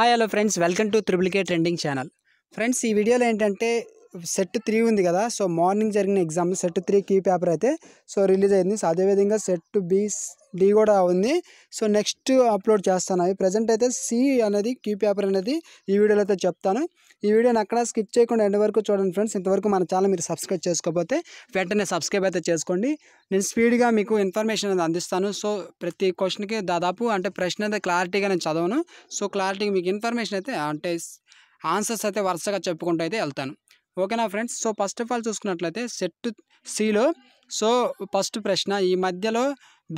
hi hello friends welcome to triple K trending channel friends ఈ వీడియోలో ఏంటంటే set three ఉంది కదా సో మార్నింగ్ జరిగిన exam set three key paper అయితే సో రిలీజ్ అయింది సో అదేవిధంగా సెట్ బి డి కూడా ఉంది సో నెక్స్ట్ అప్లోడ్ చేస్తాను అవి ప్రజెంట్ అయితే సి అనేది కీ పేపర్ అనేది ఈ వీడియోలో అయితే చెప్తాను ఈ వీడియోని అక్కడ స్కిప్ చేయకుండా ఎండ్ వరకు చూడండి ఫ్రెండ్స్ ఇంతవరకు మన ఛానల్ మీరు సబ్స్క్రైబ్ చేసుకోకపోతే వెంటనే సబ్స్క్రైబ్ అయితే చేసుకోండి నేను స్పీడ్గా మీకు ఇన్ఫర్మేషన్ అనేది అందిస్తాను సో ప్రతి క్వశ్చన్కి దాదాపు అంటే ప్రశ్న అయితే క్లారిటీగా నేను చదవను సో క్లారిటీగా మీకు ఇన్ఫర్మేషన్ అయితే అంటే ఆన్సర్స్ అయితే వరుసగా చెప్పుకుంటూ అయితే వెళ్తాను ఓకేనా friends so first of all చూసుకున్నట్లయితే సెట్ సిలో సో ఫస్ట్ ప్రశ్న ఈ మధ్యలో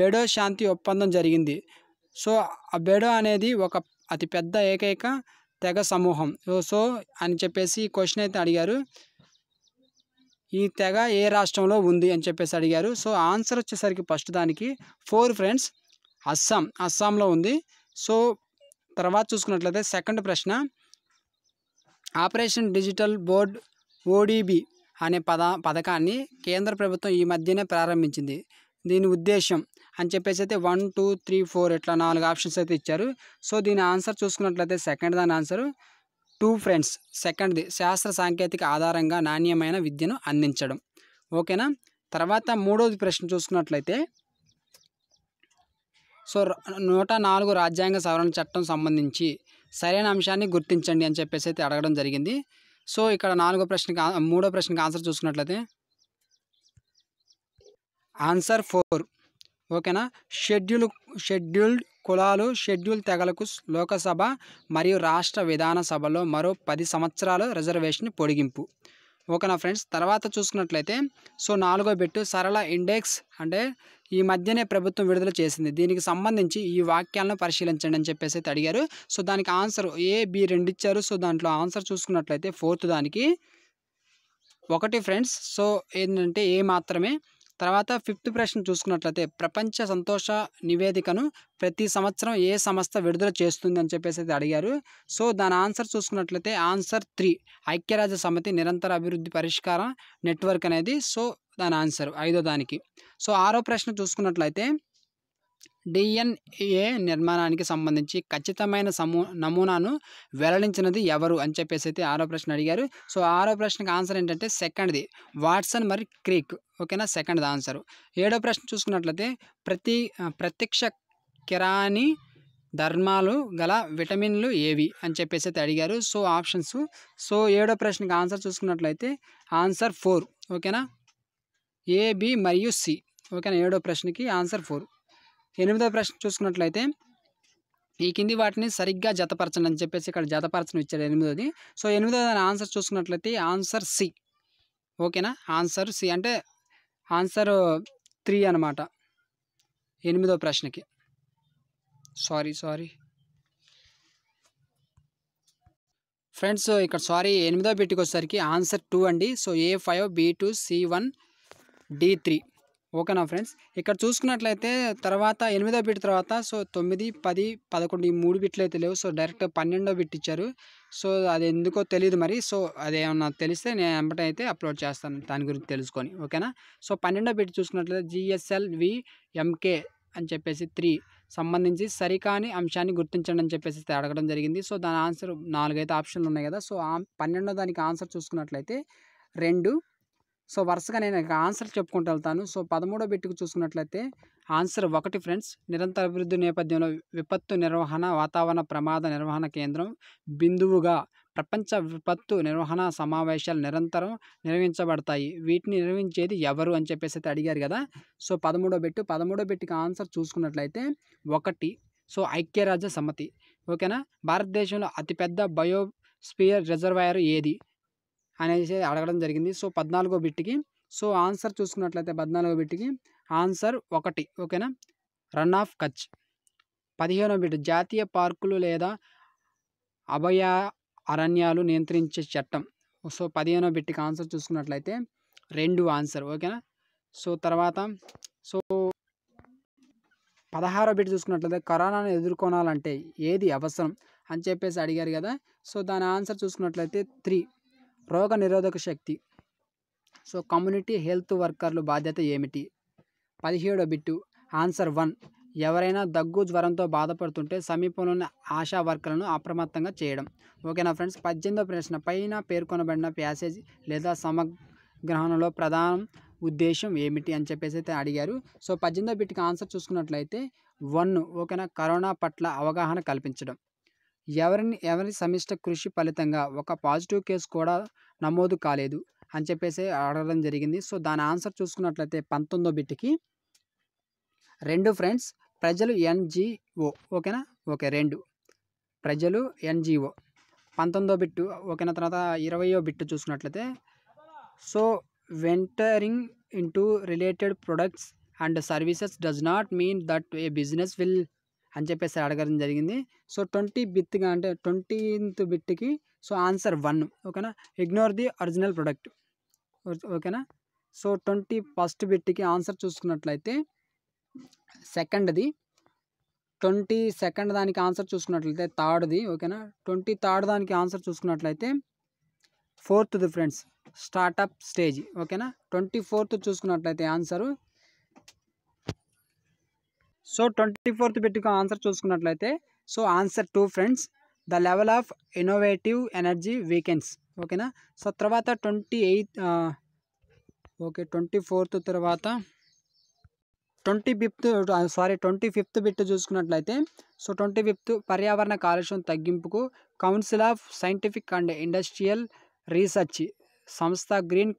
బెడో శాంతి ఒప్పందం జరిగింది సో ఆ బెడో అనేది ఒక అతి పెద్ద ఏకైక తెగ సమూహం సో అని చెప్పేసి క్వశ్చన్ అయితే అడిగారు ఈ తెగ ఏ రాష్ట్రంలో ఉంది అని చెప్పేసి అడిగారు సో ఆన్సర్ వచ్చేసరికి ఫస్ట్ దానికి ఫోర్ ఫ్రెండ్స్ అస్సాం అస్సాంలో ఉంది సో తర్వాత చూసుకున్నట్లయితే సెకండ్ ప్రశ్న ఆపరేషన్ డిజిటల్ బోర్డ్ ఓడిబి అనే పద పథకాన్ని కేంద్ర ప్రభుత్వం ఈ మధ్యనే ప్రారంభించింది దీని ఉద్దేశం అని చెప్పేసి అయితే వన్ టూ త్రీ ఫోర్ ఇట్లా నాలుగు ఆప్షన్స్ అయితే ఇచ్చారు సో దీని ఆన్సర్ చూసుకున్నట్లయితే సెకండ్ దాని ఆన్సరు టూ ఫ్రెండ్స్ సెకండ్ది శాస్త్ర సాంకేతిక ఆధారంగా నాణ్యమైన విద్యను అందించడం ఓకేనా తర్వాత మూడవది ప్రశ్న చూసుకున్నట్లయితే సో నూట నాలుగు రాజ్యాంగ సవరణ చట్టం సంబంధించి సరైన అంశాన్ని గుర్తించండి అని చెప్పేసి అయితే అడగడం జరిగింది సో ఇక్కడ నాలుగో ప్రశ్నకి మూడో ప్రశ్నకి ఆన్సర్ చూసుకున్నట్లయితే ఆన్సర్ ఫోర్ ఓకేనా షెడ్యూల్ షెడ్యూల్డ్ కులాలు షెడ్యూల్ తెగలకు లోకసభ మరియు రాష్ట్ర విధానసభలో మరో పది సంవత్సరాలు రిజర్వేషన్ పొడిగింపు ఓకేనా ఫ్రెండ్స్ తర్వాత చూసుకున్నట్లయితే సో నాలుగో బెట్టు సరళ ఇండెక్స్ అంటే ఈ మధ్యనే ప్రభుత్వం విడుదల చేసింది దీనికి సంబంధించి ఈ వాక్యాలను పరిశీలించండి అని చెప్పేసి అయితే అడిగారు సో దానికి ఆన్సర్ ఏ బి రెండు ఇచ్చారు సో దాంట్లో ఆన్సర్ చూసుకున్నట్లయితే ఫోర్త్ దానికి ఒకటి ఫ్రెండ్స్ సో ఏంటంటే ఏ మాత్రమే తర్వాత ఫిఫ్త్ ప్రశ్న చూసుకున్నట్లయితే ప్రపంచ సంతోష నివేదికను ప్రతి సంవత్సరం ఏ సంస్థ విడుదల చేస్తుంది అని చెప్పేసి అయితే అడిగారు సో దాని ఆన్సర్ చూసుకున్నట్లయితే ఆన్సర్ త్రీ ఐక్యరాజ్య సమితి నిరంతర అభివృద్ధి పరిష్కార నెట్వర్క్ అనేది సో దాని ఆన్సర్ ఐదో దానికి సో ఆరో ప్రశ్న చూసుకున్నట్లయితే డిఎన్ఏ నిర్మాణానికి సంబంధించి ఖచ్చితమైన సమూ నమూనాను వెల్లడించినది ఎవరు అని చెప్పేసి అయితే ఆరో ప్రశ్న అడిగారు సో ఆరో ప్రశ్నకి ఆన్సర్ ఏంటంటే సెకండ్ది వాట్సన్ మరి క్రీక్ ఓకేనా సెకండ్ ఆన్సర్ ఏడో ప్రశ్న చూసుకున్నట్లయితే ప్రతి ప్రత్యక్ష కిరాణి ధర్మాలు గల విటమిన్లు ఏవి అని చెప్పేసి అయితే అడిగారు సో ఆప్షన్స్ సో ఏడో ప్రశ్నకి ఆన్సర్ చూసుకున్నట్లయితే ఆన్సర్ ఫోర్ ఓకేనా ఏబి మరియు సి ఓకేనా ఏడో ప్రశ్నకి ఆన్సర్ ఫోర్ ఎనిమిదో ప్రశ్న చూసుకున్నట్లయితే ఈ కింది వాటిని సరిగ్గా జతపరచండి అని చెప్పేసి ఇక్కడ జతపరచను ఇచ్చారు ఎనిమిదోది సో ఎనిమిదో దాని ఆన్సర్ చూసుకున్నట్లయితే ఆన్సర్ సి ఓకేనా ఆన్సర్ సి అంటే ఆన్సర్ త్రీ అనమాట ఎనిమిదో ప్రశ్నకి సారీ సారీ ఫ్రెండ్స్ ఇక్కడ సారీ ఎనిమిదో పెట్టుకొచ్చేసరికి ఆన్సర్ టూ అండి so A five B two C one D three ఓకేనా ఫ్రెండ్స్ ఇక్కడ చూసుకున్నట్లయితే తర్వాత ఎనిమిదో బిట్ తర్వాత సో తొమ్మిది పది పదకొండు ఈ మూడు బిట్లు అయితే లేవు సో డైరెక్ట్ పన్నెండో బిట్ ఇచ్చారు సో అది ఎందుకో తెలియదు మరి సో అదేమన్నా తెలిస్తే నేను వెంబట అయితే అప్లోడ్ చేస్తాను దాని గురించి తెలుసుకొని ఓకేనా సో పన్నెండో బిట్ చూసుకున్నట్లయితే జిఎస్ఎల్వి ఎంకే అని చెప్పేసి త్రీ సంబంధించి సరికాని అంశాన్ని గుర్తించండి అని చెప్పేసి అడగడం జరిగింది సో దాని ఆన్సర్ నాలుగైతే ఆప్షన్లు ఉన్నాయి కదా సో పన్నెండో దానికి ఆన్సర్ చూసుకున్నట్లయితే రెండు సో వరుసగా నేను ఆన్సర్ చెప్పుకుంటూ వెళ్తాను సో పదమూడో బిట్టుకు చూసుకున్నట్లయితే ఆన్సర్ ఒకటి ఫ్రెండ్స్ నిరంతర అభివృద్ధి నేపథ్యంలో విపత్తు నిర్వహణ వాతావరణ ప్రమాద నిర్వహణ కేంద్రం బిందువుగా ప్రపంచ విపత్తు నిర్వహణ సమావేశాలు నిరంతరం నిర్వహించబడతాయి వీటిని నిర్వహించేది ఎవరు అని చెప్పేసి అయితే అడిగారు కదా సో పదమూడో బెట్టు పదమూడో బెట్టుకి ఆన్సర్ చూసుకున్నట్లయితే ఒకటి సో ఐక్యరాజ్య సమితి ఓకేనా భారతదేశంలో అతిపెద్ద బయోస్పియర్ రిజర్వాయర్ ఏది అనేసి అడగడం జరిగింది సో పద్నాలుగో బిట్కి సో ఆన్సర్ చూసుకున్నట్లయితే పద్నాలుగో బిట్కి ఆన్సర్ ఒకటి ఓకేనా రన్ ఆఫ్ కచ్ పదిహేనో బిట్ జాతీయ పార్కులు లేదా అభయ అరణ్యాలు నియంత్రించే చట్టం సో పదిహేనో బిట్కి ఆన్సర్ చూసుకున్నట్లయితే రెండు ఆన్సర్ ఓకేనా సో తర్వాత సో పదహారో బిట్ చూసుకున్నట్లయితే కరోనాను ఎదుర్కొనాలంటే ఏది అవసరం అని చెప్పేసి అడిగారు కదా సో దాని ఆన్సర్ చూసుకున్నట్లయితే త్రీ రోగ నిరోధక శక్తి సో కమ్యూనిటీ హెల్త్ వర్కర్లు బాధ్యత ఏమిటి పదిహేడో బిట్టు ఆన్సర్ వన్ ఎవరైనా దగ్గు జ్వరంతో బాధపడుతుంటే సమీపంలోని ఆశా వర్కర్లను అప్రమత్తంగా చేయడం ఓకేనా ఫ్రెండ్స్ పద్దెనిమిదో ప్రశ్న పైన పేర్కొనబడిన ప్యాసేజ్ లేదా సమగ్రహణలో ప్రధాన ఉద్దేశం ఏమిటి అని చెప్పేసి అయితే అడిగారు సో పద్దెనిమిదో బిట్కి ఆన్సర్ చూసుకున్నట్లయితే వన్ ఓకేనా కరోనా పట్ల అవగాహన కల్పించడం ఎవరిని ఎవరి సమిష్టి కృషి ఫలితంగా ఒక పాజిటివ్ కేసు కూడా నమోదు కాలేదు అని చెప్పేసి అడగడం జరిగింది సో దాని ఆన్సర్ చూసుకున్నట్లయితే పంతొమ్మిదో బిట్కి రెండు ఫ్రెండ్స్ ప్రజలు ఎన్జిఓ ఓకేనా ఓకే రెండు ప్రజలు ఎన్జిఓ పంతొమ్మిదో బిట్టు ఓకేనా తర్వాత ఇరవయో బిట్టు చూసుకున్నట్లయితే so venturing into related products and services does not mean that a business will అని చెప్పేసి అడగడం జరిగింది సో ట్వంటీ బిత్గా అంటే ట్వంటీన్త్ బిట్కి సో ఆన్సర్ వన్ ఓకేనా ఇగ్నోర్ ది ఒరిజినల్ ప్రొడక్ట్ ఓకేనా సో ట్వంటీ ఫస్ట్ బిట్కి ఆన్సర్ చూసుకున్నట్లయితే సెకండ్ది ట్వంటీ సెకండ్ దానికి ఆన్సర్ చూసుకున్నట్లయితే థర్డ్ది ఓకేనా ట్వంటీ థర్డ్ దానికి ఆన్సర్ చూసుకున్నట్లయితే ఫోర్త్ది ఫ్రెండ్స్ స్టార్టప్ స్టేజ్ ఓకేనా ట్వంటీ ఫోర్త్ చూసుకున్నట్లయితే ఆన్సరు సో ట్వంటీ ఫోర్త్ పెట్టుకు ఆన్సర్ చూసుకున్నట్లయితే so answer two friends the level of innovative energy weekends ఓకేనా సో తర్వాత twenty eighth okay twenty fourth తర్వాత twenty fifth sorry twenty fifth bit చూసుకున్నట్లయితే so twenty fifth పర్యావరణ కాలుష్యం తగ్గింపుకు council of scientific and industrial research సంస్థ green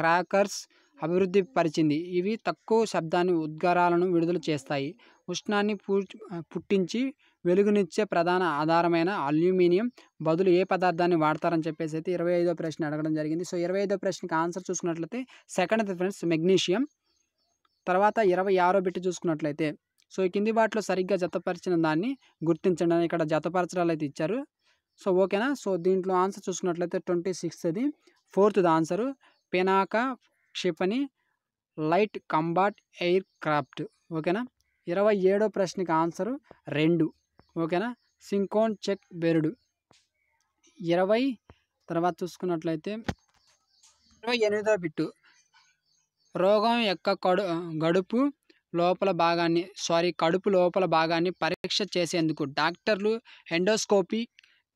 crackers అభివృద్ధి పరిచింది ఇవి తక్కువ శబ్దాన్ని ఉద్గారాలను విడుదల చేస్తాయి ఉష్ణాన్ని పుట్టించి వెలుగునిచ్చే ప్రధాన ఆధారమైన అల్యూమినియం బదులు ఏ పదార్థాన్ని వాడతారని చెప్పేసి అయితే ఇరవై ఐదో ప్రశ్న అడగడం జరిగింది సో ఇరవై ఐదో ప్రశ్నకి ఆన్సర్ చూసుకున్నట్లయితే సెకండ్ అయితే ఫ్రెండ్స్ మెగ్నీషియం తర్వాత ఇరవై ఆరో బిట్టి చూసుకున్నట్లయితే సో కింది వాటిలో సరిగ్గా జతపరిచిన దాన్ని గుర్తించండి ఇక్కడ జతపరచడాలు అయితే ఇచ్చారు సో ఓకేనా సో దీంట్లో ఆన్సర్ చూసుకున్నట్లయితే ట్వంటీ సిక్స్త్ అది ఫోర్త్ది ఆన్సరు పెనాక క్షిపణి లైట్ కంబాట్ ఎయిర్ క్రాఫ్ట్ ఓకేనా ఇరవై ఏడో ప్రశ్నకి ఆన్సరు రెండు ఓకేనా సింకోన్ చెక్ బెరుడు ఇరవై తర్వాత చూసుకున్నట్లయితే ఇరవై ఎనిమిదో బిట్టు రోగం యొక్క కడు గడుపు లోపల భాగాన్ని సారీ కడుపు లోపల భాగాన్ని పరీక్ష చేసేందుకు డాక్టర్లు ఎండోస్కోపీ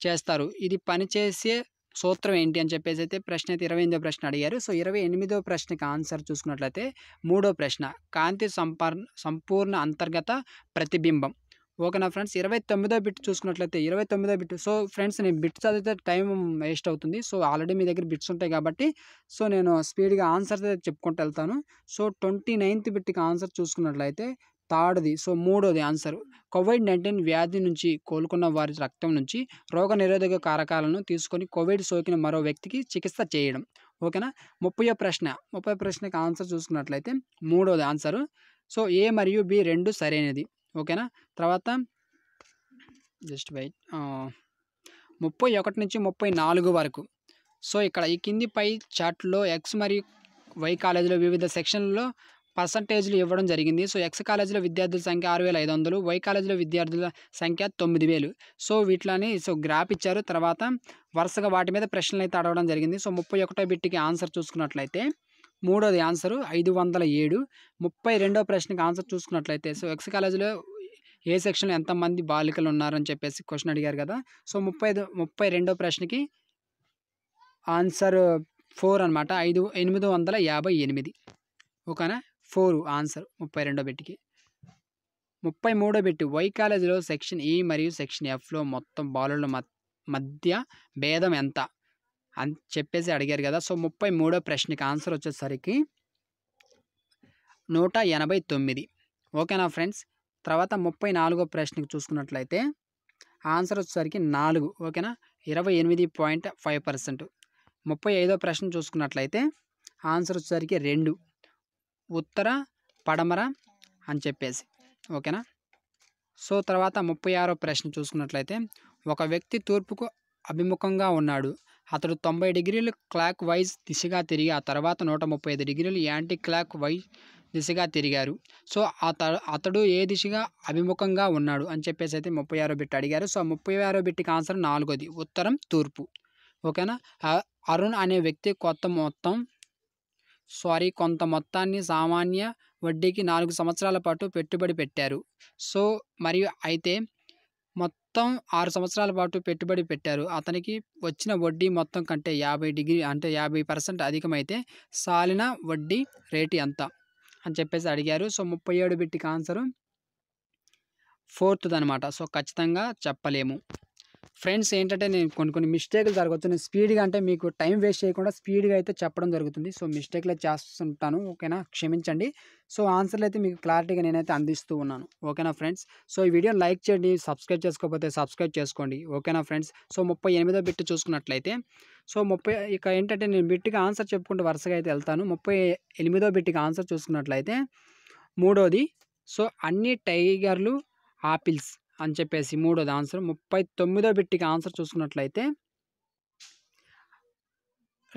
చేస్తారు ఇది పనిచేసే సూత్రం ఏంటి అని చెప్పేసి అయితే ప్రశ్న అయితే ఇరవై ఎనిమిదో ప్రశ్న అడిగారు సో ఇరవై ఎనిమిదో ప్రశ్నకి ఆన్సర్ చూసుకున్నట్లయితే మూడో ప్రశ్న కాంతి సంపర్ సంపూర్ణ అంతర్గత ప్రతిబింబం ఓకే నా ఫ్రెండ్స్ ఇరవై తొమ్మిదో బిట్ చూసుకున్నట్లయితే ఇరవై తొమ్మిదో బిట్ సో ఫ్రెండ్స్ నేను బిట్స్ చదివితే టైం వేస్ట్ అవుతుంది సో ఆల్రెడీ మీ దగ్గర బిట్స్ ఉంటాయి కాబట్టి సో నేను స్పీడ్గా ఆన్సర్స్ అయితే చెప్పుకుంటూ వెళ్తాను సో ట్వంటీ నైన్త్ బిట్కి ఆన్సర్ చూసుకున్నట్లయితే థర్డ్ది సో మూడోది ఆన్సర్ కోవిడ్ నైన్టీన్ వ్యాధి నుంచి కోలుకున్న వారి రక్తం నుంచి రోగ నిరోధక కారకాలను తీసుకొని కోవిడ్ సోకిన మరో వ్యక్తికి చికిత్స చేయడం ఓకేనా ముప్పై ప్రశ్న ముప్పై ప్రశ్నకి ఆన్సర్ చూసుకున్నట్లయితే మూడోది ఆన్సరు సో ఏ మరియు బి రెండు సరైనది ఓకేనా తర్వాత జస్ట్ బై ముప్పై ఒకటి నుంచి ముప్పై నాలుగు వరకు సో ఇక్కడ ఈ కింది పై చాట్లో ఎక్స్ మరియు వై కాలేజీలో వివిధ సెక్షన్లలో పర్సంటేజ్లు ఇవ్వడం జరిగింది సో ఎక్స్ కాలేజీలో విద్యార్థుల సంఖ్య ఆరు వేల ఐదు వందలు వై కాలేజీలో విద్యార్థుల సంఖ్య తొమ్మిది వేలు సో వీటిలోని సో గ్రాప్ ఇచ్చారు తర్వాత వరుసగా వాటి మీద ప్రశ్నలు అయితే అడగడం జరిగింది సో ముప్పై ఒకటో బిట్టికి ఆన్సర్ చూసుకున్నట్లయితే మూడోది ఆన్సరు ఐదు వందల ఏడు ముప్పై రెండో ప్రశ్నకి ఆన్సర్ చూసుకున్నట్లయితే సో ఎక్స్ కాలేజీలో ఏ సెక్షన్లో ఎంతమంది బాలికలు ఉన్నారని చెప్పేసి క్వశ్చన్ అడిగారు కదా సో ముప్పై ముప్పై రెండో ప్రశ్నకి ఆన్సర్ ఫోర్ అనమాట ఐదు ఎనిమిది వందల యాభై ఎనిమిది ఓకేనా ఫోర్ ఆన్సర్ ముప్పై రెండో బెట్టికి ముప్పై మూడో బెట్టి వై కాలేజీలో సెక్షన్ ఈ మరియు సెక్షన్ ఎఫ్లో మొత్తం బౌలర్ల మధ్య భేదం ఎంత అని చెప్పేసి అడిగారు కదా సో ముప్పై మూడో ప్రశ్నకి ఆన్సర్ వచ్చేసరికి నూట ఎనభై తొమ్మిది ఓకేనా ఫ్రెండ్స్ తర్వాత ముప్పై నాలుగో ప్రశ్నకి చూసుకున్నట్లయితే ఆన్సర్ వచ్చేసరికి నాలుగు ఓకేనా ఇరవై ఎనిమిది పాయింట్ ఫైవ్ పర్సెంట్ ముప్పై ఐదో ప్రశ్న చూసుకున్నట్లయితే ఆన్సర్ వచ్చేసరికి రెండు ఉత్తర పడమర అని చెప్పేసి ఓకేనా సో తర్వాత ముప్పై ఆరో ప్రశ్న చూసుకున్నట్లయితే ఒక వ్యక్తి తూర్పుకు అభిముఖంగా ఉన్నాడు అతడు తొంభై డిగ్రీలు క్లాక్ వైజ్ దిశగా తిరిగి ఆ తర్వాత నూట ముప్పై ఐదు డిగ్రీలు యాంటీ క్లాక్ వైజ్ దిశగా తిరిగారు సో అతడు అతడు ఏ దిశగా అభిముఖంగా ఉన్నాడు అని చెప్పేసి అయితే ముప్పై ఆరో బిట్ అడిగారు సో ముప్పై ఆరో బిట్టికి ఆన్సర్ నాలుగోది ఉత్తరం తూర్పు ఓకేనా అరుణ్ అనే వ్యక్తి కొత్త మొత్తం సారీ కొంత మొత్తాన్ని సామాన్య వడ్డీకి నాలుగు సంవత్సరాల పాటు పెట్టుబడి పెట్టారు సో మరియు అయితే మొత్తం ఆరు సంవత్సరాల పాటు పెట్టుబడి పెట్టారు అతనికి వచ్చిన వడ్డీ మొత్తం కంటే యాభై డిగ్రీ అంటే యాభై పర్సెంట్ అధికమైతే సాలిన వడ్డీ రేటు ఎంత అని చెప్పేసి అడిగారు సో ముప్పై ఏడు బిట్టికి ఆన్సరు ఫోర్త్ అనమాట సో ఖచ్చితంగా చెప్పలేము ఫ్రెండ్స్ ఏంటంటే నేను కొన్ని కొన్ని మిస్టేక్లు నేను స్పీడ్గా అంటే మీకు టైం వేస్ట్ చేయకుండా స్పీడ్గా అయితే చెప్పడం జరుగుతుంది సో మిస్టేక్లు చేస్తుంటాను ఓకేనా క్షమించండి సో ఆన్సర్లు అయితే మీకు క్లారిటీగా నేనైతే అందిస్తూ ఉన్నాను ఓకేనా ఫ్రెండ్స్ సో ఈ వీడియోని లైక్ చేయండి సబ్స్క్రైబ్ చేసుకోకపోతే సబ్స్క్రైబ్ చేసుకోండి ఓకేనా ఫ్రెండ్స్ సో ముప్పై ఎనిమిదో బిట్ చూసుకున్నట్లయితే సో ముప్పై ఇక ఏంటంటే నేను బిట్కి ఆన్సర్ చెప్పుకుంటూ వరుసగా అయితే వెళ్తాను ముప్పై ఎనిమిదో బిట్కి ఆన్సర్ చూసుకున్నట్లయితే మూడోది సో అన్ని టైగర్లు ఆపిల్స్ అని చెప్పేసి మూడోది ఆన్సర్ ముప్పై తొమ్మిదో బిట్టికి ఆన్సర్ చూసుకున్నట్లయితే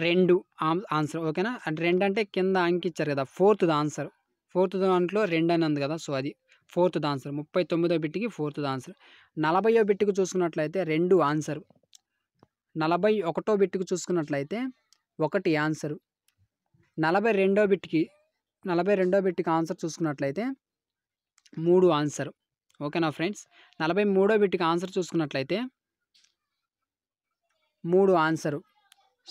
రెండు ఆన్సర్ ఓకేనా అంటే రెండు అంటే కింద అంకిచ్చారు కదా ఫోర్త్ ఆన్సర్ ఫోర్త్ దాంట్లో రెండు అని ఉంది కదా సో అది ఫోర్త్ ఆన్సర్ ముప్పై తొమ్మిదో బిట్టికి ఫోర్త్ ఆన్సర్ నలభైయో బిట్టుకు చూసుకున్నట్లయితే రెండు ఆన్సర్ నలభై ఒకటో బిట్టుకు చూసుకున్నట్లయితే ఒకటి ఆన్సరు నలభై రెండో బిట్కి నలభై రెండో బిట్టుకి ఆన్సర్ చూసుకున్నట్లయితే మూడు ఆన్సర్ ఓకేనా ఫ్రెండ్స్ నలభై మూడో బిట్కి ఆన్సర్ చూసుకున్నట్లయితే మూడు ఆన్సరు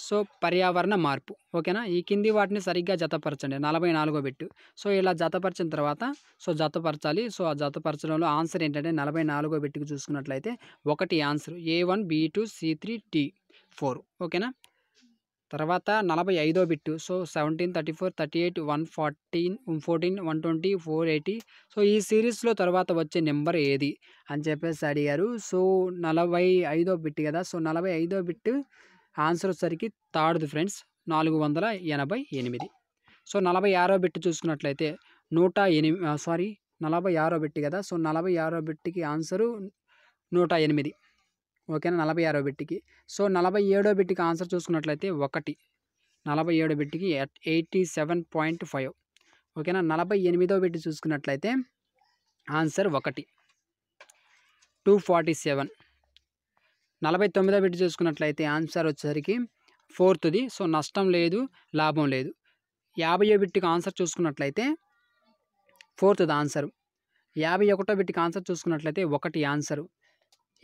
సో పర్యావరణ మార్పు ఓకేనా ఈ కింది వాటిని సరిగ్గా జతపరచండి నలభై నాలుగో బిట్టు సో ఇలా జతపరిచిన తర్వాత సో జతపరచాలి సో ఆ జతపరచడంలో ఆన్సర్ ఏంటంటే నలభై నాలుగో బిట్టుకు చూసుకున్నట్లయితే ఒకటి answer A one B two C three D four ఓకేనా తర్వాత నలభై ఐదో bit so seventeen thirty four thirty eight one fourteen fourteen one twenty four eighty so ఈ సిరీస్లో తర్వాత వచ్చే నెంబర్ ఏది అని చెప్పేసి అడిగారు సో నలభై ఐదో బిట్టు కదా సో నలభై ఐదో బిట్టు ఆన్సర్ వచ్చరికి థర్డ్ ఫ్రెండ్స్ నాలుగు వందల ఎనభై ఎనిమిది సో నలభై ఆరో బిట్టు చూసుకున్నట్లయితే నూట ఎనిమిది సారీ నలభై ఆరో బిట్టు కదా సో నలభై ఆరో బిట్కి ఆన్సరు నూట ఎనిమిది ఓకేనా నలభై ఆరో బిట్టికి సో నలభై ఏడో బిట్టికి ఆన్సర్ చూసుకున్నట్లయితే ఒకటి నలభై ఏడో బిట్టికి ఎయిటీ సెవెన్ పాయింట్ ఫైవ్ ఓకేనా నలభై ఎనిమిదో బిట్టి చూసుకున్నట్లయితే ఆన్సర్ ఒకటి టూ ఫార్టీ సెవెన్ నలభై తొమ్మిదో బిట్టి చూసుకున్నట్లయితే ఆన్సర్ వచ్చేసరికి ఫోర్త్ది సో నష్టం లేదు లాభం లేదు యాభై బిట్టికి ఆన్సర్ చూసుకున్నట్లయితే ఫోర్త్ది ఆన్సర్ యాభై ఒకటో బిట్టికి ఆన్సర్ చూసుకున్నట్లయితే ఒకటి ఆన్సరు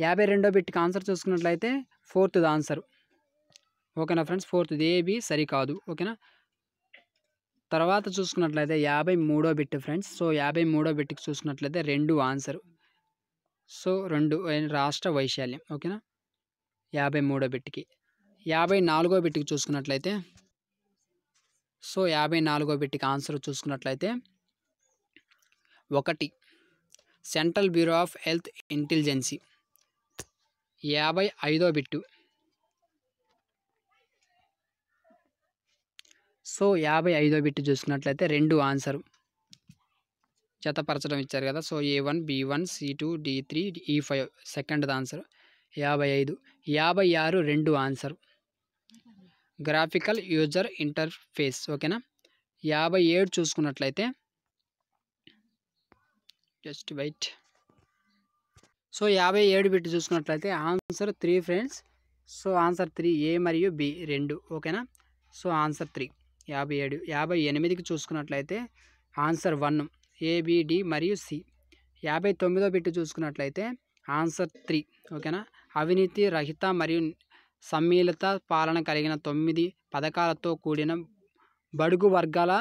యాభై రెండో బిట్కి ఆన్సర్ చూసుకున్నట్లయితే ఫోర్త్ది ఆన్సర్ ఓకేనా ఫ్రెండ్స్ ఫోర్త్ది ఏబి సరికాదు ఓకేనా తర్వాత చూసుకున్నట్లయితే యాభై మూడో బిట్ ఫ్రెండ్స్ సో యాభై మూడో బిట్కి చూసుకున్నట్లయితే రెండు ఆన్సర్ సో రెండు రాష్ట్ర వైశాల్యం ఓకేనా యాభై మూడో బిట్కి యాభై నాలుగో బిట్కి చూసుకున్నట్లయితే సో యాభై నాలుగో బిట్కి ఆన్సర్ చూసుకున్నట్లయితే ఒకటి central bureau of health intelligence యాభై ఐదో బిట్టు సో యాభై ఐదో బిట్టు చూసుకున్నట్లయితే రెండు ఆన్సర్ జతపరచడం ఇచ్చారు కదా so A one B one C two D three E five second answer యాభై ఐదు యాభై ఆరు రెండు ఆన్సర్ గ్రాఫికల్ యూజర్ ఇంటర్ఫేస్ ఓకేనా యాభై ఏడు చూసుకున్నట్లయితే జస్ట్ వెయిట్ సో యాభై ఏడు పెట్టి చూసుకున్నట్లయితే answer three friends so answer three A మరియు బి రెండు ఓకేనా సో ఆన్సర్ త్రీ యాభై ఏడు యాభై ఎనిమిదికి చూసుకున్నట్లయితే ఆన్సర్ వన్ ఏబిడి మరియు సి యాభై తొమ్మిదో పెట్టి చూసుకున్నట్లయితే ఆన్సర్ త్రీ ఓకేనా అవినీతి రహిత మరియు సమ్మిళిత పాలన కలిగిన తొమ్మిది పథకాలతో కూడిన బడుగు వర్గాల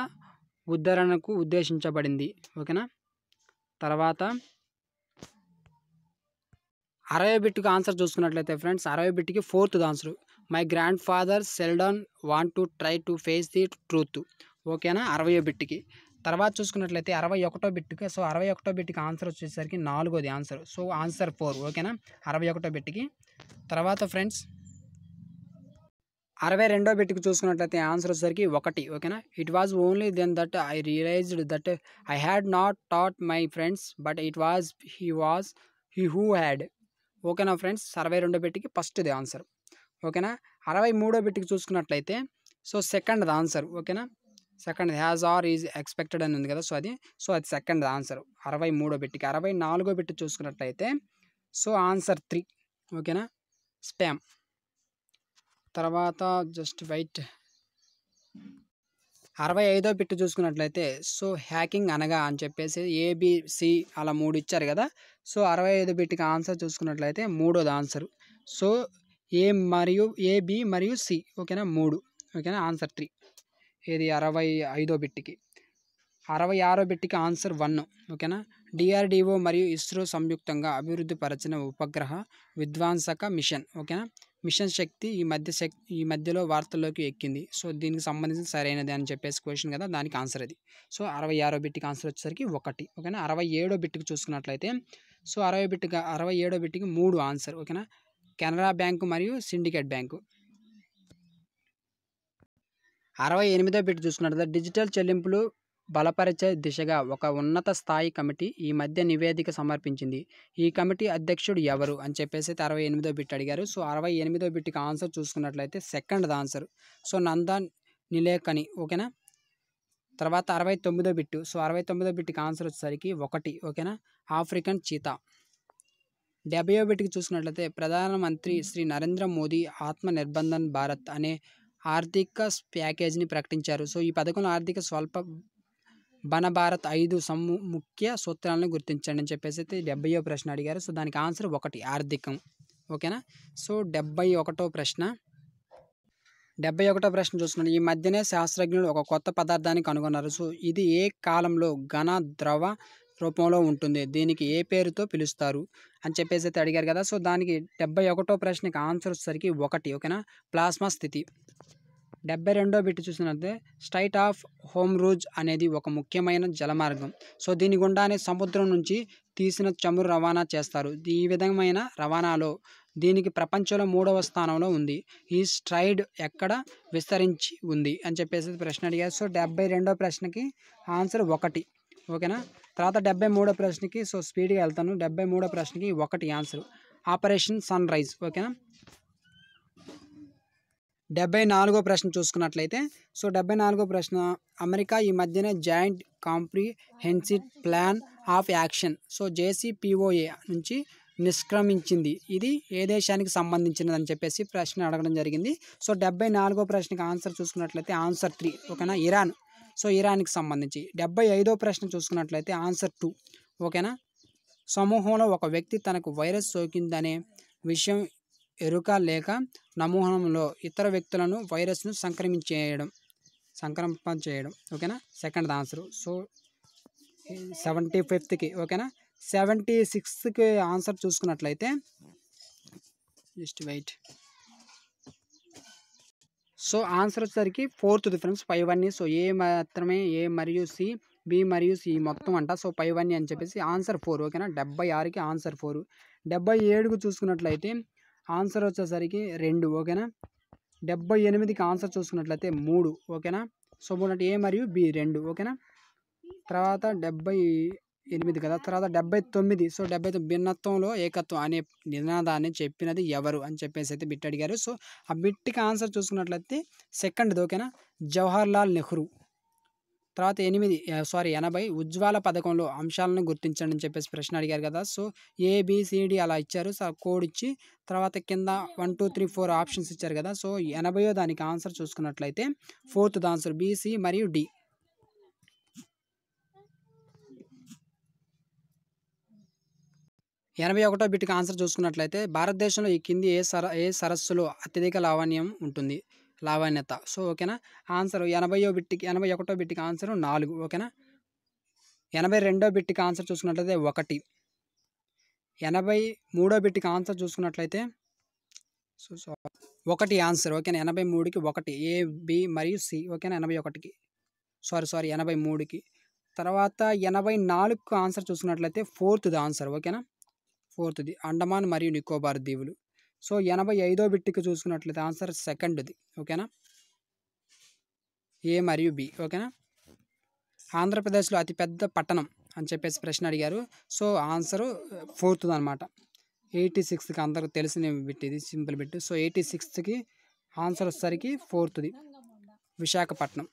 ఉద్ధరణకు ఉద్దేశించబడింది ఓకేనా తర్వాత అరవై బిట్కి ఆన్సర్ చూసుకున్నట్లయితే ఫ్రెండ్స్ అరవై బిట్కి fourth answer my grandfather seldom want to try to face the truth ఓకేనా అరవై బిట్కి తర్వాత చూసుకున్నట్లయితే అరవై ఒకటో బిట్కి సో అరవై ఒకటో బిట్కి ఆన్సర్ వచ్చేసరికి నాలుగోది ఆన్సర్ సో ఆన్సర్ ఫోర్ ఓకేనా అరవై ఒకటో బిట్కి తర్వాత ఫ్రెండ్స్ అరవై రెండో బిట్కి చూసుకున్నట్లయితే ఆన్సర్ వచ్చేసరికి ఒకటి ఓకేనా it was only then that I realised that I had not taught my friends but it was he was he who had ఓకేనా ఫ్రెండ్స్ అరవై రెండో ఫస్ట్ ఫస్ట్ది ఆన్సర్ ఓకేనా అరవై మూడో బెట్టికి చూసుకున్నట్లయితే సో సెకండ్ ఆన్సర్ ఓకేనా second has are is expected అని ఉంది కదా సో అది సో అది సెకండ్ ఆన్సర్ అరవై మూడో బెట్టికి అరవై నాలుగో బెట్టి చూసుకున్నట్లయితే సో ఆన్సర్ త్రీ ఓకేనా స్పామ్ తర్వాత జస్ట్ వెయిట్ అరవై ఐదో బిట్ చూసుకున్నట్లయితే సో హ్యాకింగ్ అనగా అని చెప్పేసి ఏబిసి అలా మూడు ఇచ్చారు కదా సో అరవై ఐదో బిట్కి ఆన్సర్ చూసుకున్నట్లయితే మూడోది ఆన్సర్ సో ఏ మరియు ఏబి మరియు సి ఓకేనా మూడు ఓకేనా ఆన్సర్ త్రీ ఏది అరవై ఐదో పెట్టికి అరవై ఆరో బిట్కి ఆన్సర్ వన్ ఓకేనా డిఆర్డిఓ మరియు ఇస్రో సంయుక్తంగా అభివృద్ధి ఉపగ్రహ విధ్వంసక మిషన్ ఓకేనా మిషన్ శక్తి ఈ మధ్య శక్తి ఈ మధ్యలో వార్తల్లోకి ఎక్కింది సో దీనికి సంబంధించి సరైనది అని చెప్పేసి క్వశ్చన్ కదా దానికి ఆన్సర్ అది సో అరవై ఆరో బిట్టికి ఆన్సర్ వచ్చేసరికి ఒకటి ఓకేనా అరవై ఏడో బిట్టికి చూసుకున్నట్లయితే సో అరవై బిట్టికి అరవై ఏడో బిట్టుకి మూడు ఆన్సర్ ఓకేనా కెనరా బ్యాంకు మరియు సిండికేట్ బ్యాంకు అరవై ఎనిమిదో బిట్ చూసుకున్నట్లయితే డిజిటల్ చెల్లింపులు బలపరిచే దిశగా ఒక ఉన్నత స్థాయి కమిటీ ఈ మధ్య నివేదిక సమర్పించింది ఈ కమిటీ అధ్యక్షుడు ఎవరు అని చెప్పేసి అయితే అరవై ఎనిమిదో బిట్ అడిగారు సో అరవై ఎనిమిదో బిట్కి ఆన్సర్ చూసుకున్నట్లయితే second answer so Nandan Nilekani ఓకేనా తర్వాత అరవై తొమ్మిదో బిట్టు సో అరవై తొమ్మిదో బిట్కి ఆన్సర్ వచ్చేసరికి ఒకటి ఓకేనా ఆఫ్రికన్ చీతా డెబ్బయో బిట్కి చూసినట్లయితే ప్రధానమంత్రి శ్రీ నరేంద్ర మోదీ ఆత్మ నిర్బంధన్ భారత్ అనే ఆర్థిక ప్యాకేజీని ప్రకటించారు సో ఈ పథకంలో ఆర్థిక స్వల్ప బనభారత్ ఐదు సమ్ము ముఖ్య సూత్రాలను గుర్తించండి అని చెప్పేసి అయితే డెబ్బై ప్రశ్న అడిగారు సో దానికి ఆన్సర్ ఒకటి ఆర్థికం ఓకేనా సో డెబ్బై ఒకటో ప్రశ్న డెబ్బై ఒకటో ప్రశ్న చూస్తున్నాడు ఈ మధ్యనే శాస్త్రజ్ఞులు ఒక కొత్త పదార్థాన్ని కనుగొన్నారు సో ఇది ఏ కాలంలో ఘన ద్రవ రూపంలో ఉంటుంది దీనికి ఏ పేరుతో పిలుస్తారు అని చెప్పేసి అయితే అడిగారు కదా సో దానికి డెబ్బై ఒకటో ప్రశ్నకి ఆన్సర్ వచ్చేసరికి ఒకటి ఓకేనా ప్లాస్మా స్థితి డెబ్బై రెండో బిట్ చూసినట్లయితే స్ట్రైట్ ఆఫ్ హోమ్ రూజ్ అనేది ఒక ముఖ్యమైన జలమార్గం సో దీని గుండానే సముద్రం నుంచి తీసిన చమురు రవాణా చేస్తారు ఈ విధమైన రవాణాలో దీనికి ప్రపంచంలో మూడవ స్థానంలో ఉంది ఈ స్ట్రైడ్ ఎక్కడ విస్తరించి ఉంది అని చెప్పేసి ప్రశ్న అడిగారు సో డెబ్బై రెండో ప్రశ్నకి ఆన్సర్ ఒకటి ఓకేనా తర్వాత డెబ్బై మూడో ప్రశ్నకి సో స్పీడ్గా వెళ్తాను డెబ్బై మూడో ప్రశ్నకి ఒకటి ఆన్సర్ ఆపరేషన్ సన్ రైజ్ ఓకేనా డెబ్బై నాలుగో ప్రశ్న చూసుకున్నట్లయితే సో డెబ్బై నాలుగో ప్రశ్న అమెరికా ఈ మధ్యనే joint comprehensive plan of action so JCPOA నుంచి నిష్క్రమించింది ఇది ఏ దేశానికి సంబంధించినది అని చెప్పేసి ప్రశ్న అడగడం జరిగింది సో డెబ్బై నాలుగో ప్రశ్నకి ఆన్సర్ చూసుకున్నట్లయితే ఆన్సర్ త్రీ ఓకేనా ఇరాన్ సో ఇరాన్కి సంబంధించి డెబ్బై ఐదో ప్రశ్న చూసుకున్నట్లయితే ఆన్సర్ టూ ఓకేనా సమూహంలో ఒక వ్యక్తి తనకు వైరస్ సోకిందనే విషయం ఎరుక లేక నమూనంలో ఇతర వ్యక్తులను వైరస్ను సంక్రమించేయడం సంక్రమణ చేయడం ఓకేనా సెకండ్ ఆన్సర్ సో సెవెంటీ ఫిఫ్త్కి ఓకేనా సెవెంటీ సిక్స్త్కి ఆన్సర్ చూసుకున్నట్లయితే జస్ట్ వెయిట్ సో ఆన్సర్ వచ్చేసరికి ఫోర్త్ ఫ్రెండ్స్ ఫైవ్ అన్ని సో ఏ మాత్రమే ఏ మరియు సి బి మరియు సి మొత్తం అంట సో ఫైవ్ అన్ని అని చెప్పేసి ఆన్సర్ ఫోర్ ఓకేనా డెబ్బై ఆరుకి ఆన్సర్ ఫోర్ డెబ్బై ఏడుకు చూసుకున్నట్లయితే ఆన్సర్ వచ్చేసరికి రెండు ఓకేనా డెబ్బై ఎనిమిదికి ఆన్సర్ చూసుకున్నట్లయితే మూడు ఓకేనా సో మూడు ఏ మరియు బి రెండు ఓకేనా తర్వాత డెబ్బై ఎనిమిది కదా తర్వాత డెబ్బై తొమ్మిది సో డెబ్బై భిన్నత్వంలో ఏకత్వం అనే నినాదాన్ని చెప్పినది ఎవరు అని చెప్పేసి అయితే బిట్ అడిగారు సో ఆ బిట్కి ఆన్సర్ చూసుకున్నట్లయితే సెకండ్ది ఓకేనా జవహర్ లాల్ నెహ్రూ తర్వాత ఎనిమిది సారీ ఎనభై ఉజ్వాల పథకంలో అంశాలను గుర్తించండి అని చెప్పేసి ప్రశ్న అడిగారు కదా సో ఏబిసిడి అలా ఇచ్చారు సో కోడ్ ఇచ్చి తర్వాత కింద one two three four options ఇచ్చారు కదా సో ఎనభయో దానికి ఆన్సర్ చూసుకున్నట్లయితే ఫోర్త్ ఆన్సర్ బీసీ మరియు డి ఎనభై ఒకటో బిట్కి ఆన్సర్ చూసుకున్నట్లయితే భారతదేశంలో ఈ కింది ఏ సర ఏ సరస్సులో అత్యధిక లావణ్యం ఉంటుంది లావణ్యత సో ఓకేనా ఆన్సర్ ఎనభైయో బిట్టికి ఎనభై ఒకటో బిట్టికి ఆన్సర్ నాలుగు ఓకేనా ఎనభై రెండో బిట్టికి ఆన్సర్ చూసుకున్నట్లయితే ఒకటి ఎనభై మూడో బిట్టికి ఆన్సర్ చూసుకున్నట్లయితే సో సో ఒకటి ఆన్సర్ ఓకేనా ఎనభై మూడుకి ఒకటి ఏ బి మరియు సి ఓకేనా ఎనభై ఒకటికి సారీ సారీ ఎనభై మూడుకి తర్వాత ఎనభై నాలుగుకు ఆన్సర్ చూసుకున్నట్లయితే ఫోర్త్ది ఆన్సర్ ఓకేనా ఫోర్త్ది అండమాన్ మరియు నికోబార్ దీవులు సో ఎనభై ఐదో బిట్టికి చూసుకున్నట్లయితే ఆన్సర్ సెకండ్ది ఓకేనా ఏ మరియు బి ఓకేనా ఆంధ్రప్రదేశ్లో అతిపెద్ద పట్టణం అని చెప్పేసి ప్రశ్న అడిగారు సో ఆన్సరు ఫోర్త్ అనమాట ఎయిటీ సిక్స్త్కి అందరూ తెలిసిన బిట్ ఇది సింపుల్ బిట్ సో ఎయిటీ సిక్స్త్కి ఆన్సర్ వచ్చేసరికి ఫోర్త్ది విశాఖపట్నం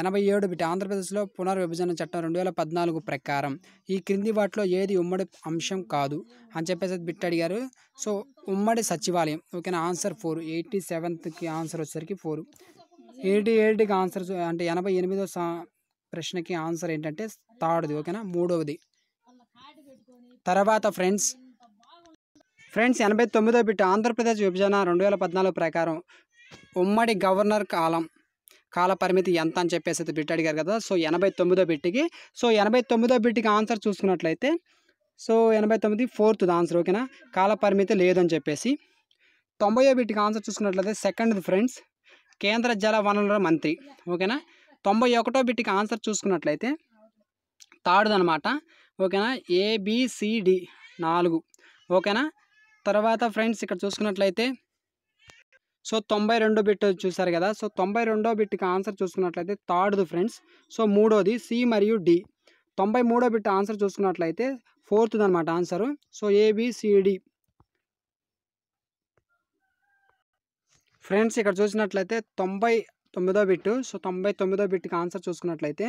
ఎనభై ఏడు బిట్ ఆంధ్రప్రదేశ్లో పునర్విభజన చట్టం రెండు వేల పద్నాలుగు ప్రకారం ఈ క్రింది వాటిలో ఏది ఉమ్మడి అంశం కాదు అని చెప్పేసి బిట్ అడిగారు సో ఉమ్మడి సచివాలయం ఓకేనా ఆన్సర్ ఫోర్ ఎయిటీ సెవెంత్కి ఆన్సర్ వచ్చేసరికి ఫోర్ ఎయిటీ ఎయిట్కి ఆన్సర్ అంటే ఎనభై ఎనిమిదో ప్రశ్నకి ఆన్సర్ ఏంటంటే థర్డ్ది ఓకేనా మూడవది తర్వాత ఫ్రెండ్స్ ఫ్రెండ్స్ ఎనభై తొమ్మిదో బిట్ ఆంధ్రప్రదేశ్ విభజన రెండు వేల పద్నాలుగు ప్రకారం ఉమ్మడి గవర్నర్ కాలం కాలపరిమితి ఎంత అని చెప్పేసి అయితే బిట్ అడిగారు కదా సో ఎనభై తొమ్మిదో బిట్టికి సో ఎనభై తొమ్మిదో బిట్టికి ఆన్సర్ చూసుకున్నట్లయితే సో ఎనభై తొమ్మిది ఫోర్త్ ఆన్సర్ ఓకేనా కాలపరిమితి లేదని చెప్పేసి తొంభై బిట్టికి ఆన్సర్ చూసుకున్నట్లయితే సెకండ్ ఫ్రెండ్స్ కేంద్ర జల వనరుల మంత్రి ఓకేనా తొంభై ఒకటో బిట్టికి ఆన్సర్ చూసుకున్నట్లయితే అనమాట ఓకేనా ఏబిసిడి నాలుగు ఓకేనా తర్వాత ఫ్రెండ్స్ ఇక్కడ చూసుకున్నట్లయితే సో తొంభై రెండో బిట్ చూసారు కదా సో తొంభై రెండో బిట్కి ఆన్సర్ చూసుకున్నట్లయితే థర్డ్ది ఫ్రెండ్స్ సో మూడోది సి మరియు డి తొంభై మూడో బిట్ ఆన్సర్ చూసుకున్నట్లయితే ఫోర్త్ది అనమాట ఆన్సరు సో ఏబిసిడి ఫ్రెండ్స్ ఇక్కడ చూసినట్లయితే తొంభై తొమ్మిదో బిట్టు సో తొంభై తొమ్మిదో బిట్కి ఆన్సర్ చూసుకున్నట్లయితే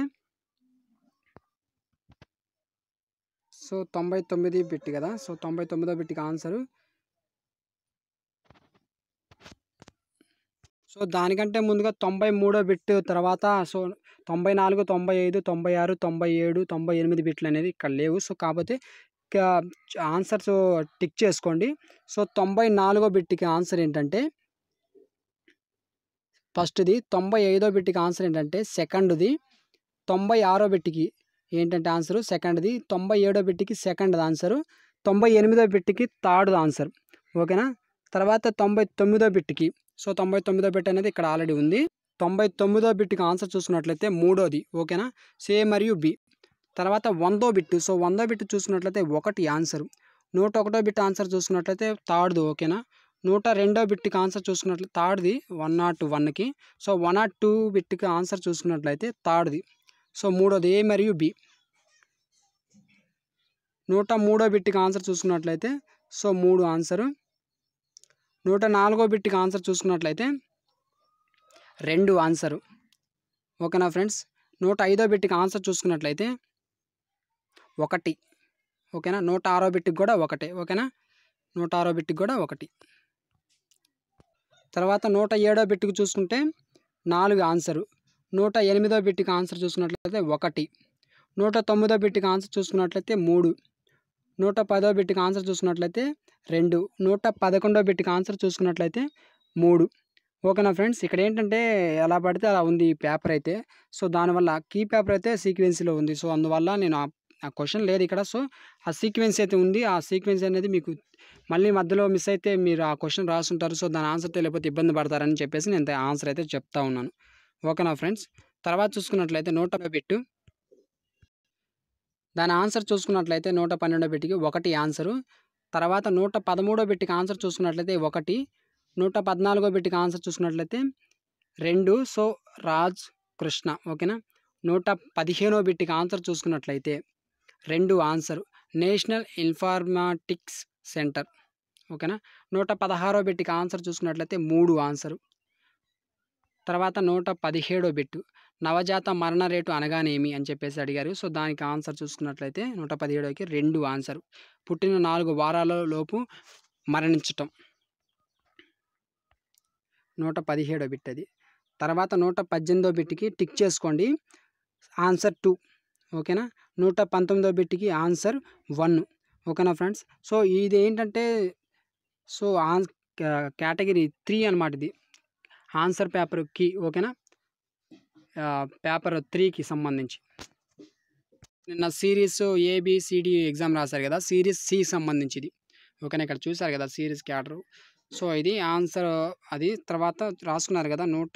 సో తొంభై తొమ్మిది బిట్ కదా సో తొంభై తొమ్మిదో బిట్కి ఆన్సరు సో దానికంటే ముందుగా తొంభై మూడో బిట్ తర్వాత సో తొంభై నాలుగు తొంభై ఐదు తొంభై ఆరు తొంభై ఏడు తొంభై ఎనిమిది బిట్లు అనేది ఇక్కడ లేవు సో కాకపోతే ఆన్సర్స్ టిక్ చేసుకోండి సో తొంభై నాలుగో బిట్కి ఆన్సర్ ఏంటంటే ఫస్ట్ది తొంభై ఐదో బిట్కి ఆన్సర్ ఏంటంటే సెకండ్ది తొంభై ఆరో బిట్కి ఏంటంటే ఆన్సరు సెకండ్ది తొంభై ఏడో బిట్కి సెకండ్ ఆన్సరు తొంభై ఎనిమిదో బిట్కి థర్డ్ ఆన్సర్ ఓకేనా తర్వాత తొంభై తొమ్మిదో బిట్కి సో తొంభై తొమ్మిదో బిట్ అనేది ఇక్కడ ఆల్రెడీ ఉంది తొంభై తొమ్మిదో బిట్కి ఆన్సర్ చూసుకున్నట్లయితే మూడోది ఓకేనా సే మరియు బి తర్వాత వందో బిట్ సో వందో బిట్ చూసుకున్నట్లయితే ఒకటి ఆన్సర్ నూట ఒకటో బిట్ ఆన్సర్ చూసుకున్నట్లయితే థర్డ్ది ఓకేనా నూట రెండో బిట్కి ఆన్సర్ చూసుకున్నట్లయితే థర్డ్ది వన్ నాట్ వన్కి సో వన్ నాట్ టూ బిట్కి ఆన్సర్ చూసుకున్నట్లయితే థర్డ్ది సో మూడోది ఏ మరియు బి నూట మూడో బిట్కి ఆన్సర్ చూసుకున్నట్లయితే సో మూడు ఆన్సరు నూట నాలుగో బిట్కి ఆన్సర్ చూసుకున్నట్లయితే రెండు ఆన్సరు ఓకేనా ఫ్రెండ్స్ నూట ఐదో బిట్కి ఆన్సర్ చూసుకున్నట్లయితే ఒకటి ఓకేనా నూట ఆరో బిట్కి కూడా ఒకటే ఓకేనా నూట ఆరో బిట్కి కూడా ఒకటి తర్వాత నూట ఏడో బిట్కి చూసుకుంటే నాలుగు ఆన్సరు నూట ఎనిమిదో బిట్కి ఆన్సర్ చూసుకున్నట్లయితే ఒకటి నూట తొమ్మిదో బిట్కి ఆన్సర్ చూసుకున్నట్లయితే మూడు నూట పదో బిట్కి ఆన్సర్ చూసుకున్నట్లయితే రెండు నూట పదకొండో బిట్కి ఆన్సర్ చూసుకున్నట్లయితే మూడు ఓకేనా ఫ్రెండ్స్ ఇక్కడ ఏంటంటే ఎలా పడితే అలా ఉంది ఈ పేపర్ అయితే సో దానివల్ల కీ పేపర్ అయితే సీక్వెన్సీలో ఉంది సో అందువల్ల నేను ఆ క్వశ్చన్ లేదు ఇక్కడ సో ఆ సీక్వెన్స్ అయితే ఉంది ఆ సీక్వెన్స్ అనేది మీకు మళ్ళీ మధ్యలో మిస్ అయితే మీరు ఆ క్వశ్చన్ రాసుంటారు సో దాని ఆన్సర్ తెలియకపోతే ఇబ్బంది పడతారని చెప్పేసి నేను ఆన్సర్ అయితే చెప్తా ఉన్నాను ఓకేనా ఫ్రెండ్స్ తర్వాత చూసుకున్నట్లయితే నూట బిట్టు దాని ఆన్సర్ చూసుకున్నట్లయితే నూట పన్నెండో పెట్టికి ఒకటి ఆన్సరు తర్వాత నూట పదమూడో పెట్టికి ఆన్సర్ చూసుకున్నట్లయితే ఒకటి నూట పద్నాలుగో బిట్కి ఆన్సర్ చూసుకున్నట్లయితే రెండు సో రాజ్ కృష్ణ ఓకేనా నూట పదిహేనో బిట్కి ఆన్సర్ చూసుకున్నట్లయితే రెండు ఆన్సర్ నేషనల్ ఇన్ఫార్మాటిక్స్ సెంటర్ ఓకేనా నూట పదహారో పెట్టికి ఆన్సర్ చూసుకున్నట్లయితే మూడు ఆన్సరు తర్వాత నూట పదిహేడో బిట్టు నవజాత మరణ రేటు అనగానేమి అని చెప్పేసి అడిగారు సో దానికి ఆన్సర్ చూసుకున్నట్లయితే నూట పదిహేడుకి రెండు ఆన్సర్ పుట్టిన నాలుగు వారాల లోపు మరణించటం నూట పదిహేడో బిట్ అది తర్వాత నూట పద్దెనిమిదో బిట్కి టిక్ చేసుకోండి ఆన్సర్ టూ ఓకేనా నూట పంతొమ్మిదో బిట్కి ఆన్సర్ వన్ ఓకేనా ఫ్రెండ్స్ సో ఇది ఏంటంటే సో ఆన్ కేటగిరీ త్రీ అనమాట ఇది ఆన్సర్ పేపర్ ఓకేనా పేపర్ త్రీకి సంబంధించి నిన్న సిరీస్ ఏబిసిడి ఎగ్జామ్ రాశారు కదా సిరీస్ సి సంబంధించిది ఓకేనా ఇక్కడ చూశారు కదా సిరీస్ క్యాడరు సో ఇది ఆన్సర్ అది తర్వాత రాసుకున్నారు కదా నూట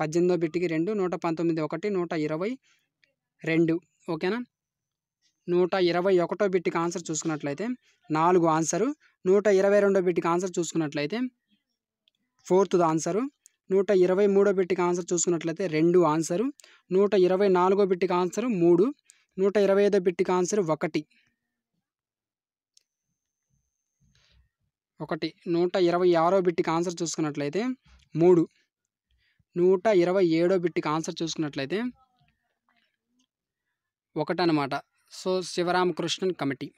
పద్దెనిమిదో బిట్టికి రెండు నూట పంతొమ్మిది ఒకటి నూట ఇరవై రెండు ఓకేనా నూట ఇరవై ఒకటో బిట్టికి ఆన్సర్ చూసుకున్నట్లయితే నాలుగు ఆన్సరు నూట ఇరవై రెండో బిట్టికి ఆన్సర్ చూసుకున్నట్లయితే ఫోర్త్ ఆన్సరు నూట ఇరవై మూడో బిట్టికి ఆన్సర్ చూసుకున్నట్లయితే రెండు ఆన్సరు నూట ఇరవై నాలుగో బిట్టికి ఆన్సరు మూడు నూట ఇరవై ఐదో బిట్టికి ఆన్సర్ ఒకటి ఒకటి నూట ఇరవై ఆరో బిట్టికి ఆన్సర్ చూసుకున్నట్లయితే మూడు నూట ఇరవై ఏడో బిట్టికి ఆన్సర్ చూసుకున్నట్లయితే ఒకటనమాట సో శివరామకృష్ణన్ కమిటీ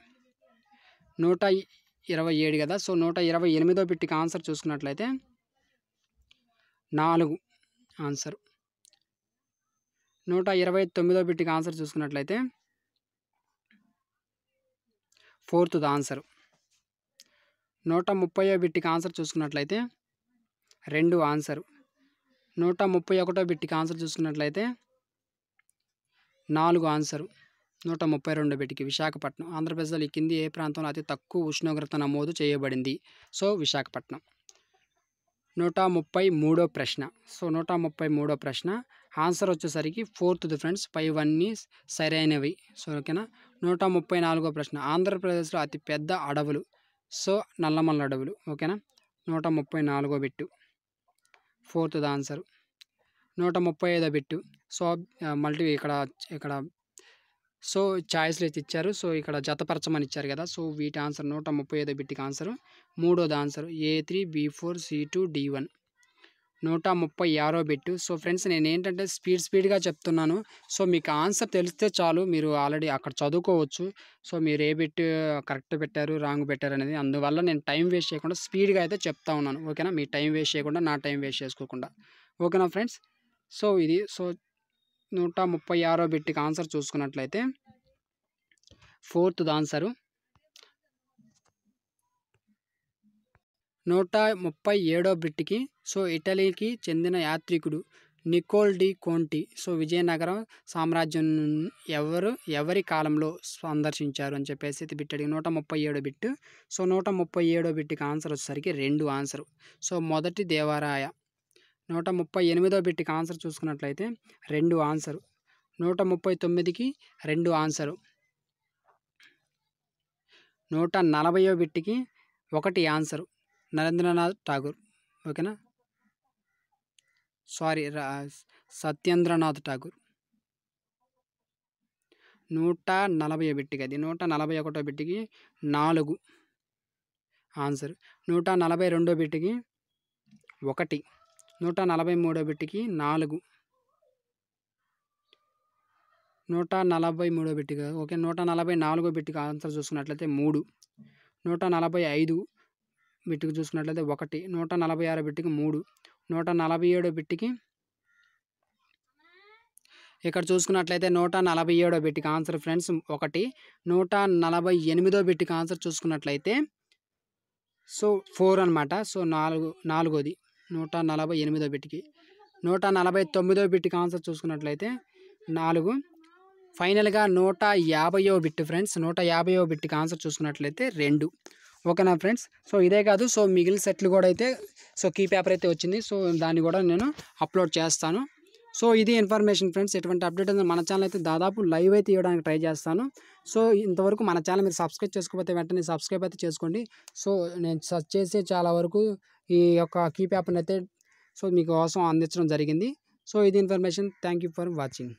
నూట ఇరవై ఏడు కదా సో నూట ఇరవై ఎనిమిదో బిట్టికి ఆన్సర్ చూసుకున్నట్లయితే నాలుగు ఆన్సర్ నూట ఇరవై తొమ్మిదో బిట్టికి ఆన్సర్ చూసుకున్నట్లయితే ఫోర్త్ ఆన్సర్ నూట ముప్పయో బిట్టికి ఆన్సర్ చూసుకున్నట్లయితే రెండు ఆన్సర్ నూట ముప్పై ఒకటో బిట్టికి ఆన్సర్ చూసుకున్నట్లయితే నాలుగు ఆన్సర్ నూట ముప్పై రెండు బిట్టికి విశాఖపట్నం ఆంధ్రప్రదేశ్లో ఈ కింది ఏ ప్రాంతంలో అతి తక్కువ ఉష్ణోగ్రత నమోదు చేయబడింది సో విశాఖపట్నం నూట ముప్పై మూడో ప్రశ్న సో నూట ముప్పై మూడో ప్రశ్న ఆన్సర్ వచ్చేసరికి ఫోర్త్ది ఫ్రెండ్స్ పైవన్నీ సరైనవి సో ఓకేనా నూట ముప్పై నాలుగో ప్రశ్న ఆంధ్రప్రదేశ్లో అతిపెద్ద అడవులు సో నల్లమల్ల అడవులు ఓకేనా నూట ముప్పై నాలుగో బిట్టు ఫోర్త్ది ఆన్సర్ నూట ముప్పై ఐదో బిట్టు సో మల్టీ ఇక్కడ ఇక్కడ సో ఛాయిస్లు అయితే ఇచ్చారు సో ఇక్కడ జతపరచమని ఇచ్చారు కదా సో వీటి ఆన్సర్ నూట ముప్పై ఐదో బిట్టికి ఆన్సర్ మూడోది answer A three B four C two D one నూట ముప్పై ఆరో బిట్టు సో ఫ్రెండ్స్ నేను ఏంటంటే స్పీడ్ స్పీడ్గా చెప్తున్నాను సో మీకు ఆన్సర్ తెలిస్తే చాలు మీరు ఆల్రెడీ అక్కడ చదువుకోవచ్చు సో మీరు ఏ బిట్ కరెక్ట్ పెట్టారు రాంగ్ పెట్టారు అనేది అందువల్ల నేను టైం వేస్ట్ చేయకుండా స్పీడ్గా అయితే చెప్తా ఉన్నాను ఓకేనా మీ టైం వేస్ట్ చేయకుండా నా టైం వేస్ట్ చేసుకోకుండా ఓకేనా ఫ్రెండ్స్ సో ఇది సో నూట ముప్పై ఆరో బిట్టికి ఆన్సర్ చూసుకున్నట్లయితే ఫోర్త్ ఆన్సరు నూట ముప్పై ఏడో బిట్టికి సో ఇటలీకి చెందిన యాత్రికుడు Nicol de Conti so Vijayanagaram సామ్రాజ్యం ఎవరు ఎవరి కాలంలో సందర్శించారు అని చెప్పేసి అయితే బిట్ అడిగి నూట ముప్పై ఏడో బిట్ సో నూట ముప్పై ఏడో బిట్కి ఆన్సర్ వచ్చేసరికి రెండు ఆన్సర్ సో మొదటి దేవరాయ నూట ముప్పై ఎనిమిదో బిట్కి ఆన్సర్ చూసుకున్నట్లయితే రెండు ఆన్సరు నూట ముప్పై తొమ్మిదికి రెండు ఆన్సరు నూట నలభయో బిట్టికి ఒకటి ఆన్సరు నరేంద్రనాథ్ ఠాగూర్ ఓకేనా సారీ సత్యేంద్రనాథ్ ఠాగూర్ నూట నలభై బిట్టికి అది నూట నలభై ఒకటో బిట్టికి నాలుగు ఆన్సర్ నూట నలభై రెండో బిట్టికి ఒకటి నూట నలభై మూడో బిట్కి నాలుగు నూట నలభై మూడో బిట్ కాదు ఓకే నూట నలభై నాలుగో బిట్కి ఆన్సర్ చూసుకున్నట్లయితే మూడు నూట నలభై ఐదు బిట్టుకు చూసుకున్నట్లయితే ఒకటి నూట నలభై ఆరో బిట్కి మూడు నూట నలభై ఏడో బిట్కి ఇక్కడ చూసుకున్నట్లయితే నూట నలభై ఏడో బిట్కి ఆన్సర్ ఫ్రెండ్స్ ఒకటి నూట నలభై ఎనిమిదో బిట్కి ఆన్సర్ చూసుకున్నట్లయితే సో ఫోర్ అనమాట సో నాలుగు నాలుగోది నూట నలభై ఎనిమిదో బిట్కి నూట నలభై తొమ్మిదో బిట్కి ఆన్సర్ చూసుకున్నట్లయితే నాలుగు ఫైనల్గా నూట యాభైయో బిట్ ఫ్రెండ్స్ నూట యాభైయో బిట్కి ఆన్సర్ చూసుకున్నట్లయితే రెండు ఓకేనా ఫ్రెండ్స్ సో ఇదే కాదు సో మిగిలిన సెట్లు కూడా అయితే సో కీ పేపర్ అయితే వచ్చింది సో దాన్ని కూడా నేను అప్లోడ్ చేస్తాను సో ఇది ఇన్ఫర్మేషన్ ఫ్రెండ్స్ ఎటువంటి అప్డేట్ ఉందో మన ఛానల్ అయితే దాదాపు లైవ్ అయితే ఇవ్వడానికి ట్రై చేస్తాను సో ఇంతవరకు మన ఛానల్ మీరు సబ్స్క్రైబ్ చేసుకోకపోతే వెంటనే సబ్స్క్రైబ్ అయితే చేసుకోండి సో నేను సెర్చ్ చేసే చాలా వరకు ఈ యొక్క కీప్యాప్ని అయితే సో మీకోసం అందించడం జరిగింది సో ఇది information thank you for watching